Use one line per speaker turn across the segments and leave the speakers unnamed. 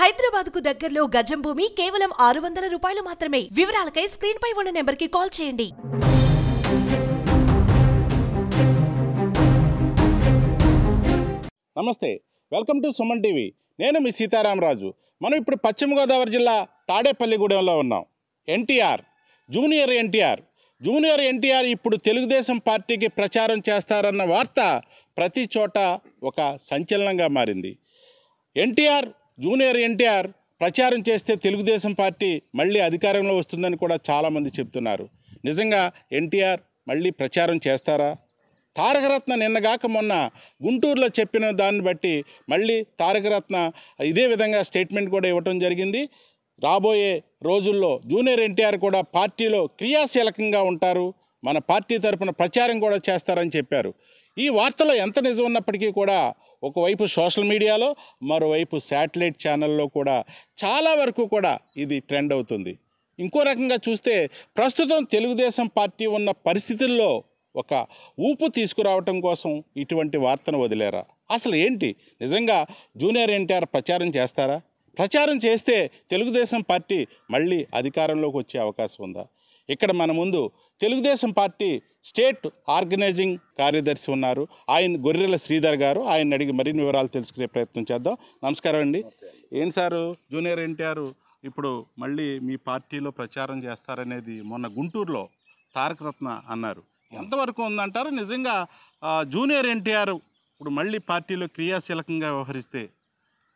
హైదరాబాద్ కు దగ్గరలో గజం భూమి కేవలం ఆరు వందల రూపాయలు మాత్రమే వివరాలకై స్క్రీన్ పై ఉన్న నెంబర్ కి కాల్ చేయండి
నమస్తే వెల్కమ్ టు సుమన్ టీవీ నేను మీ సీతారామరాజు మనం ఇప్పుడు పశ్చిమ గోదావరి జిల్లా తాడేపల్లిగూడెంలో ఉన్నాం ఎన్టీఆర్ జూనియర్ ఎన్టీఆర్ జూనియర్ ఎన్టీఆర్ ఇప్పుడు తెలుగుదేశం పార్టీకి ప్రచారం చేస్తారన్న వార్త ప్రతి చోట ఒక సంచలనంగా మారింది ఎన్టీఆర్ జూనియర్ ఎన్టీఆర్ ప్రచారం చేస్తే తెలుగుదేశం పార్టీ మళ్ళీ అధికారంలో వస్తుందని కూడా చాలామంది చెప్తున్నారు నిజంగా ఎన్టీఆర్ మళ్ళీ ప్రచారం చేస్తారా తారకరత్న నిన్నగాక మొన్న గుంటూరులో చెప్పిన దాన్ని బట్టి మళ్ళీ తారకరత్న ఇదే విధంగా స్టేట్మెంట్ కూడా ఇవ్వటం జరిగింది రాబోయే రోజుల్లో జూనియర్ ఎన్టీఆర్ కూడా పార్టీలో క్రియాశీలకంగా ఉంటారు మన పార్టీ తరఫున ప్రచారం కూడా చేస్తారని చెప్పారు ఈ వార్తలో ఎంత నిజం ఉన్నప్పటికీ కూడా ఒకవైపు సోషల్ మీడియాలో మరోవైపు శాటిలైట్ ఛానల్లో కూడా చాలా వరకు కూడా ఇది ట్రెండ్ అవుతుంది ఇంకో రకంగా చూస్తే ప్రస్తుతం తెలుగుదేశం పార్టీ ఉన్న పరిస్థితుల్లో ఒక ఊపు తీసుకురావటం కోసం ఇటువంటి వార్తను వదిలేరా అసలు ఏంటి నిజంగా జూనియర్ ఎన్టీఆర్ ప్రచారం చేస్తారా ప్రచారం చేస్తే తెలుగుదేశం పార్టీ మళ్ళీ అధికారంలోకి వచ్చే అవకాశం ఉందా ఇక్కడ మన ముందు తెలుగుదేశం పార్టీ స్టేట్ ఆర్గనైజింగ్ కార్యదర్శి ఉన్నారు ఆయన గొర్రెల శ్రీధర్ గారు ఆయన అడిగి మరిన్ని వివరాలు తెలుసుకునే ప్రయత్నం చేద్దాం నమస్కారం అండి ఏం సారు జూనియర్ ఎన్టీఆర్ ఇప్పుడు మళ్ళీ మీ పార్టీలో ప్రచారం చేస్తారనేది మొన్న గుంటూరులో తారకరత్న అన్నారు ఎంతవరకు ఉందంటారు నిజంగా జూనియర్ ఎన్టీఆర్ ఇప్పుడు మళ్ళీ పార్టీలో క్రియాశీలకంగా వ్యవహరిస్తే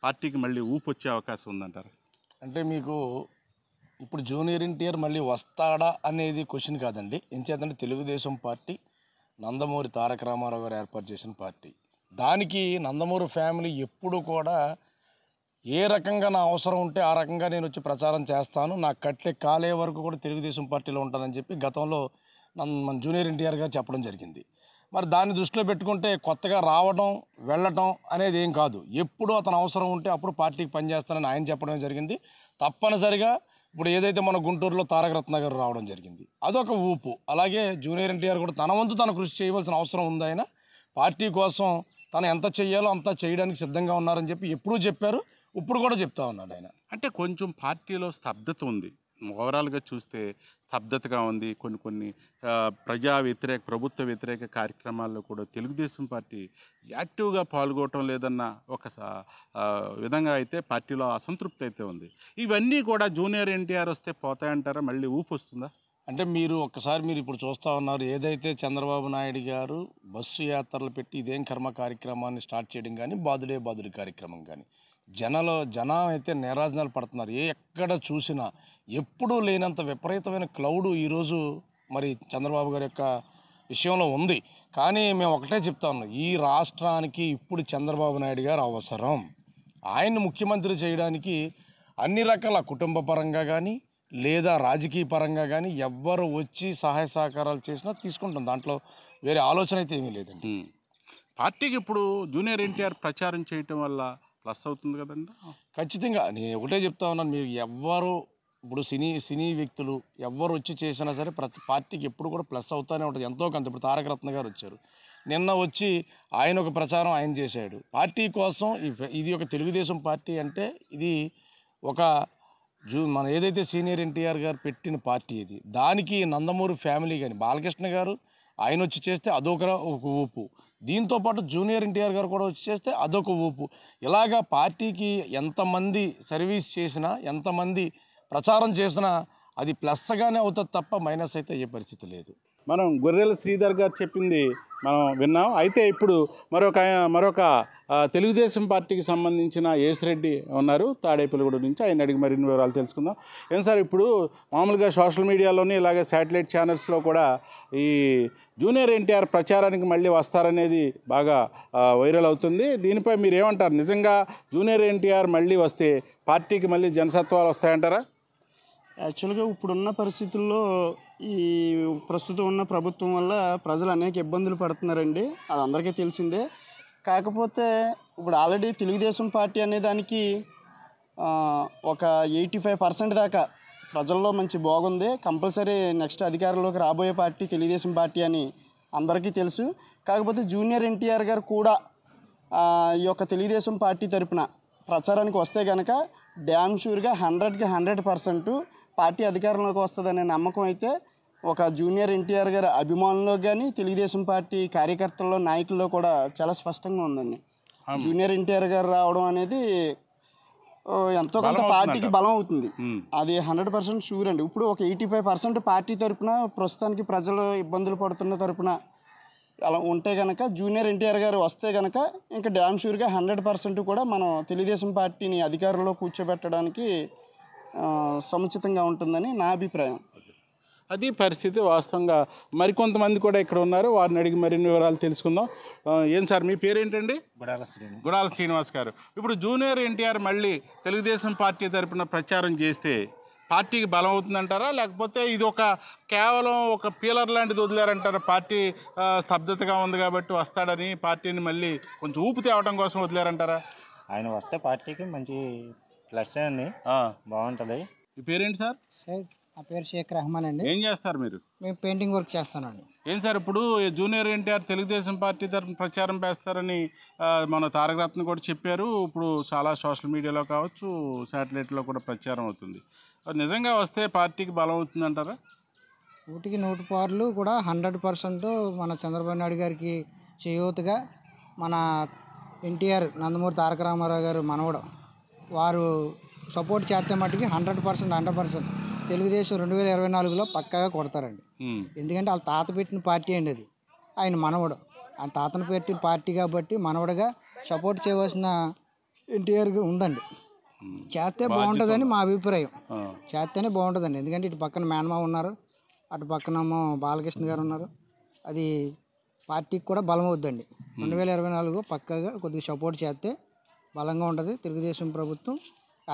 పార్టీకి మళ్ళీ ఊపు వచ్చే అవకాశం ఉందంటారు
అంటే మీకు ఇప్పుడు జూనియర్ ఎన్టీఆర్ మళ్ళీ వస్తాడా అనేది క్వశ్చన్ కాదండి ఎంచేతంటే తెలుగుదేశం పార్టీ నందమూరి తారక రామారావు గారు ఏర్పాటు చేసిన పార్టీ దానికి నందమూరి ఫ్యామిలీ ఎప్పుడు కూడా ఏ రకంగా నా అవసరం ఉంటే ఆ రకంగా నేను వచ్చి ప్రచారం చేస్తాను నా కట్టే కాలే వరకు కూడా తెలుగుదేశం పార్టీలో ఉంటానని చెప్పి గతంలో మన జూనియర్ ఎన్టీఆర్ గారు చెప్పడం జరిగింది మరి దాన్ని దృష్టిలో పెట్టుకుంటే కొత్తగా రావడం వెళ్ళటం అనేది ఏం కాదు ఎప్పుడు అతను అవసరం ఉంటే అప్పుడు పార్టీకి పనిచేస్తానని ఆయన చెప్పడం జరిగింది తప్పనిసరిగా ఇప్పుడు ఏదైతే మన గుంటూరులో తారక రత్నగర్ రావడం జరిగింది అదొక ఊపు అలాగే జూనియర్ ఎన్టీఆర్ కూడా తన వంతు తన కృషి చేయవలసిన అవసరం ఉంది పార్టీ కోసం తను ఎంత చేయాలో అంత చేయడానికి సిద్ధంగా ఉన్నారని చెప్పి ఎప్పుడూ చెప్పారు ఇప్పుడు కూడా చెప్తా ఉన్నాడు ఆయన
అంటే కొంచెం పార్టీలో స్తబ్దత ఉంది ఓవరాల్గా చూస్తే స్తబ్దతగా ఉంది కొన్ని కొన్ని ప్రజా వ్యతిరేక ప్రభుత్వ వ్యతిరేక కార్యక్రమాల్లో కూడా తెలుగుదేశం పార్టీ యాక్టివ్గా పాల్గొవటం లేదన్న ఒక విధంగా అయితే పార్టీలో అసంతృప్తి అయితే ఉంది ఇవన్నీ కూడా
జూనియర్ ఎన్టీఆర్ వస్తే పోతాయంటారా మళ్ళీ ఊపు వస్తుందా అంటే మీరు ఒక్కసారి మీరు ఇప్పుడు చూస్తూ ఉన్నారు ఏదైతే చంద్రబాబు నాయుడు గారు బస్సు యాత్రలు పెట్టి ఇదేం కర్మ కార్యక్రమాన్ని స్టార్ట్ చేయడం కానీ బాదుడే బాదుడి కార్యక్రమం కానీ జనలో జనం అయితే నిరాజనాలు పడుతున్నారు ఏ ఎక్కడ చూసినా ఎప్పుడూ లేనంత విపరీతమైన క్లౌడ్ ఈరోజు మరి చంద్రబాబు గారి యొక్క విషయంలో ఉంది కానీ మేము ఒకటే చెప్తాను ఈ రాష్ట్రానికి ఇప్పుడు చంద్రబాబు నాయుడు గారు అవసరం ఆయన్ని ముఖ్యమంత్రి చేయడానికి అన్ని రకాల కుటుంబ పరంగా కానీ లేదా రాజకీయ పరంగా కానీ ఎవ్వరు వచ్చి సహాయ సహకారాలు చేసినా తీసుకుంటాం దాంట్లో వేరే ఆలోచన అయితే ఏమీ లేదండి పార్టీకి ఇప్పుడు జూనియర్ ఎన్టీఆర్ ప్రచారం చేయటం వల్ల ప్లస్ అవుతుంది కదండి ఖచ్చితంగా నేను ఒకటే చెప్తా ఉన్నాను మీరు ఎవ్వరు ఇప్పుడు సినీ సినీ వ్యక్తులు ఎవరు వచ్చి చేసినా సరే ప్రతి పార్టీకి ఎప్పుడు కూడా ప్లస్ అవుతానే ఉంటుంది ఎంతో కొంత ఇప్పుడు రత్న గారు వచ్చారు నిన్న వచ్చి ఆయన ఒక ప్రచారం ఆయన చేశాడు పార్టీ కోసం ఇది ఒక తెలుగుదేశం పార్టీ అంటే ఇది ఒక జూ మన ఏదైతే సీనియర్ ఎన్టీఆర్ గారు పెట్టిన పార్టీ ఇది దానికి నందమూరి ఫ్యామిలీ కానీ బాలకృష్ణ గారు ఆయన వచ్చి చేస్తే అదొక ఒక ఊపు దీంతోపాటు జూనియర్ ఎన్టీఆర్ గారు కూడా వచ్చి చేస్తే అదొక ఊపు ఇలాగ పార్టీకి ఎంతమంది సర్వీస్ చేసినా ఎంతమంది ప్రచారం చేసినా అది ప్లస్గానే అవుతుంది తప్ప మైనస్ అయితే ఏ పరిస్థితి లేదు
మనం గొర్రెల శ్రీధర్ గారు చెప్పింది మనం విన్నాం అయితే ఇప్పుడు మరొక మరొక తెలుగుదేశం పార్టీకి సంబంధించిన యేసురెడ్డి ఉన్నారు తాడేపల్లిగూడ నుంచి ఆయన అడిగి మరిన్ని వివరాలు తెలుసుకుందాం ఏం సార్ ఇప్పుడు మామూలుగా సోషల్ మీడియాలోని ఇలాగే శాటిలైట్ ఛానల్స్లో కూడా ఈ జూనియర్ ఎన్టీఆర్ ప్రచారానికి మళ్ళీ వస్తారనేది బాగా వైరల్ అవుతుంది దీనిపై మీరు ఏమంటారు నిజంగా జూనియర్ ఎన్టీఆర్ మళ్ళీ వస్తే పార్టీకి మళ్ళీ జనసత్వాలు వస్తాయంటారా
యాక్చువల్గా ఇప్పుడున్న పరిస్థితుల్లో ఈ ప్రస్తుతం ఉన్న ప్రభుత్వం వల్ల ప్రజలు అనేక ఇబ్బందులు పడుతున్నారండి అది అందరికీ తెలిసిందే కాకపోతే ఇప్పుడు ఆల్రెడీ తెలుగుదేశం పార్టీ అనే దానికి ఒక ఎయిటీ ఫైవ్ పర్సెంట్ దాకా ప్రజల్లో మంచి బాగుంది కంపల్సరీ నెక్స్ట్ అధికారంలోకి రాబోయే పార్టీ తెలుగుదేశం పార్టీ అని అందరికీ తెలుసు కాకపోతే జూనియర్ ఎన్టీఆర్ గారు కూడా ఈ యొక్క తెలుగుదేశం పార్టీ తరపున ప్రచారానికి వస్తే కనుక డ్యామ్ షూర్గా హండ్రెడ్కి హండ్రెడ్ పర్సెంట్ పార్టీ అధికారంలోకి వస్తుందనే నమ్మకం అయితే ఒక జూనియర్ ఎన్టీఆర్ గారి అభిమానుల్లో కానీ తెలుగుదేశం పార్టీ కార్యకర్తల్లో నాయకుల్లో కూడా చాలా స్పష్టంగా ఉందండి జూనియర్ ఎన్టీఆర్ గారు రావడం అనేది ఎంతో కొంత పార్టీకి బలం అవుతుంది అది హండ్రెడ్ పర్సెంట్ షూర్ అండి ఇప్పుడు ఒక ఎయిటీ ఫైవ్ పర్సెంట్ పార్టీ తరఫున ప్రస్తుతానికి ప్రజలు ఇబ్బందులు పడుతున్న తరఫున అలా ఉంటే కనుక జూనియర్ ఎన్టీఆర్ గారు వస్తే కనుక ఇంకా డ్యామ్ షూర్గా హండ్రెడ్ పర్సెంట్ కూడా మనం తెలుగుదేశం పార్టీని అధికారంలో కూర్చోబెట్టడానికి సముచితంగా ఉంటుందని నా అభిప్రాయం
అది పరిస్థితి వాస్తవంగా మరికొంతమంది కూడా ఇక్కడ ఉన్నారు వారిని అడిగి మరిన్ని వివరాలు తెలుసుకుందాం ఏం సార్ మీ పేరేంటండి గుడాల శ్రీనివాస్ గుడాల శ్రీనివాస్ గారు ఇప్పుడు జూనియర్ ఎన్టీఆర్ మళ్ళీ తెలుగుదేశం పార్టీ తరఫున ప్రచారం చేస్తే పార్టీకి బలం అవుతుందంటారా లేకపోతే ఇది ఒక కేవలం ఒక పీలర్ లాంటిది వదిలేరంటారా పార్టీ స్తబ్దతగా ఉంది కాబట్టి వస్తాడని పార్టీని మళ్ళీ కొంచెం ఊపు తేవడం కోసం వదిలేరంటారా ఆయన వస్తే పార్టీకి మంచి ప్లస్ అండి బాగుంటది మీ పేరేంటి సార్ సార్ నా పేరు షేక్ రహమాన్ అండి ఏం చేస్తారు మీరు
మేము పెయింటింగ్ వర్క్ చేస్తానండి
ఏం సార్ ఇప్పుడు జూనియర్ ఎన్టీఆర్ తెలుగుదేశం పార్టీ తరఫున ప్రచారం చేస్తారని మన తారక రత్న కూడా చెప్పారు ఇప్పుడు చాలా సోషల్ మీడియాలో కావచ్చు శాటిలైట్లో కూడా ప్రచారం అవుతుంది నిజంగా వస్తే పార్టీకి బలం అవుతుంది అంటారా
నూటికి నూటి పార్లు కూడా హండ్రెడ్ పర్సెంట్ మన చంద్రబాబు నాయుడు గారికి చేయూతగా మన ఎన్టీఆర్ నందమూరి తారక రామారావు గారు మనవడం వారు సపోర్ట్ చేస్తే మట్టుకి hundred percent hundred percent Telugu Desam రెండు వేల ఇరవై నాలుగులో పక్కాగా కొడతారండి ఎందుకంటే వాళ్ళ తాత పెట్టిన పార్టీ అండి అది ఆయన మనవడు ఆ తాతను పెట్టిన పార్టీ కాబట్టి మనవడగా సపోర్ట్ చేయవలసిన ఎన్టీఆర్ ఉందండి చేస్తే బాగుంటుందని మా అభిప్రాయం చేస్తేనే బాగుంటుందండి ఎందుకంటే ఇటు పక్కన మేనమా ఉన్నారు అటు పక్కన బాలకృష్ణ గారు ఉన్నారు అది పార్టీకి కూడా బలం అవుద్దండి రెండు వేల ఇరవై నాలుగు పక్కగా కొద్దిగా సపోర్ట్ చేస్తే బలంగా ఉంటుంది తెలుగుదేశం ప్రభుత్వం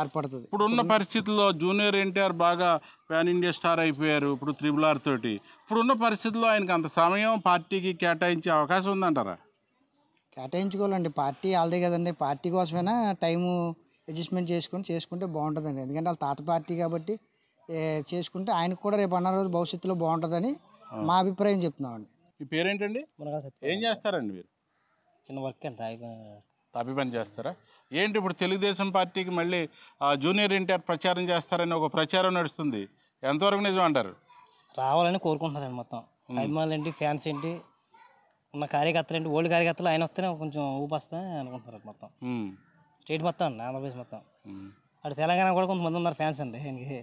ఏర్పడుతుంది ఇప్పుడున్న
పరిస్థితుల్లో జూనియర్ ఎన్టీఆర్ బాగా పాన్ ఇండియా స్టార్ అయిపోయారు ఇప్పుడు త్రిబుల్ ఆర్ తోటి ఇప్పుడున్న పరిస్థితుల్లో ఆయనకు అంత సమయం పార్టీకి కేటాయించే అవకాశం ఉందంటారా
కేటాయించుకోవాలండి పార్టీ వాళ్ళదే కదండి పార్టీ కోసమైనా టైము అడ్జస్ట్మెంట్ చేసుకొని చేసుకుంటే బాగుంటుందండి ఎందుకంటే వాళ్ళ తాత పార్టీ కాబట్టి చేసుకుంటే ఆయనకు కూడా రేపు అన్న రోజు భవిష్యత్తులో బాగుంటుందని మా అభిప్రాయం చెప్తున్నామండి
మీ పేరేంటండి ఏం చేస్తారండి మీరు చిన్న వర్క్ అండి అభిమాని చేస్తారా ఏంటి ఇప్పుడు తెలుగుదేశం పార్టీకి మళ్ళీ జూనియర్ ఎన్టీఆర్ ప్రచారం చేస్తారని ఒక ప్రచారం నడుస్తుంది ఎంతవరకు నిజం అంటారు
రావాలని కోరుకుంటున్నారండి మొత్తం అభిమానులు ఏంటి ఫ్యాన్స్ ఏంటి ఉన్న కార్యకర్తలు ఏంటి ఓల్డ్ కార్యకర్తలు ఆయన వస్తేనే కొంచెం ఊపస్తా అనుకుంటున్నారు మొత్తం స్టేట్ మొత్తం అండి ఆంధ్రప్రదేశ్ మొత్తం అటు తెలంగాణ కూడా కొంతమంది ఉన్నారు ఫ్యాన్స్ అండి ఆయనకి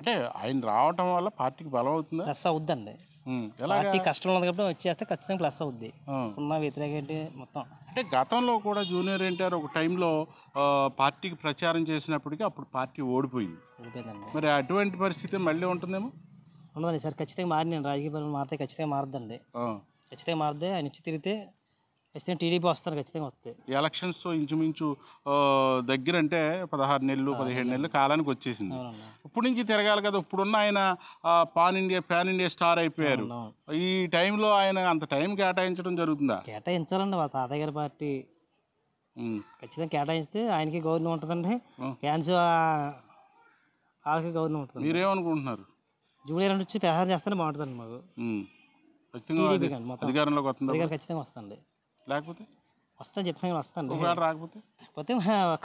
అంటే ఆయన రావటం వల్ల పార్టీకి బలం అవుతుంది ప్లస్ అవుద్దండి పార్టీ కష్టం ఉన్నది కాబట్టి వచ్చేస్తే ఖచ్చితంగా ప్లస్ అవుద్ది ఉన్న వ్యతిరేక మొత్తం
అంటే గతంలో కూడా జూనియర్ ఎన్టీఆర్ ఒక టైంలో పార్టీకి ప్రచారం చేసినప్పటికీ అప్పుడు పార్టీ ఓడిపోయింది మరి అటువంటి పరిస్థితి మళ్ళీ ఉంటుందేమో
ఉండదండి సార్ ఖచ్చితంగా నేను రాజకీయ పరంగా మారితే ఖచ్చితంగా మారదండి ఖచ్చితంగా మారితే ఆయన ఇచ్చి తిరిగితే ఖచ్చితంగా టీడీపీ వస్తారు ఖచ్చితంగా వస్తాయి
ఎలక్షన్స్ ఇంచుమించు దగ్గర అంటే పదహారు నెలలు పదిహేడు నెలలు కాలానికి వచ్చేసింది ఇప్పుడు నుంచి తిరగాలి కదా ఇప్పుడున్న ఆయన pan India pan India star అయిపోయారు ఈ టైంలో ఆయన అంత టైం కేటాయించడం జరుగుతుందా
కేటాయించాలండి వాళ్ళ తాతయ్య గారి పార్టీ ఖచ్చితంగా కేటాయిస్తే ఆయనకి గౌరవం ఉంటుందండి ఫ్యాన్స్ వాళ్ళకి గౌరవం ఉంటుంది
మీరేమనుకుంటున్నారు
జూనియర్ వచ్చి ప్రహారం చేస్తేనే బాగుంటుందండి మాకు
ఖచ్చితంగా అధికారంలోకి వస్తుంది
ఖచ్చితంగా వస్తుంది లేకపోతే వస్తాను చెప్పిన వస్తాను రాకపోతే పోతే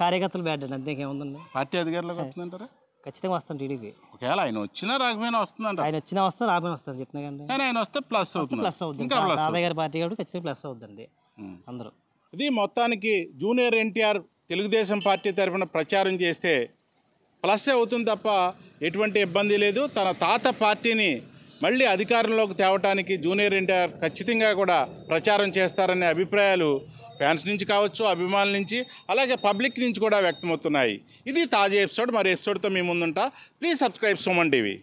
కార్యకర్తలు బ్యాడ్ అండి ఏముందండి పార్టీ అధికారులకు వస్తుందంటారా ఖచ్చితంగా వస్తాను టీడీపీ ఒకవేళ ఆయన వచ్చినా రాకపోయినా వస్తుందంట ఆయన వచ్చినా వస్తాను రాకపోయినా వస్తాను చెప్తున్నా కండి ఆయన వస్తే ప్లస్ అవుతుంది ప్లస్ అవుతుంది రాధా గారి పార్టీ కాబట్టి ఖచ్చితంగా ప్లస్ అవుతుందండి అందరూ
ఇది మొత్తానికి జూనియర్ ఎన్టీఆర్ తెలుగుదేశం పార్టీ తరఫున ప్రచారం చేస్తే ప్లస్ అవుతుంది తప్ప ఎటువంటి ఇబ్బంది లేదు తన తాత పార్టీని మళ్ళీ అధికారంలోకి తేవటానికి జూనియర్ ఎన్టీఆర్ ఖచ్చితంగా కూడా ప్రచారం చేస్తారనే అభిప్రాయాలు ఫ్యాన్స్ నుంచి కావచ్చు అభిమానుల నుంచి అలాగే పబ్లిక్ నుంచి కూడా వ్యక్తమవుతున్నాయి ఇది తాజా ఎపిసోడ్ మరి ఎపిసోడ్తో మీ ముందుంటా ప్లీజ్ సబ్స్క్రైబ్ సోమన్ టీవీ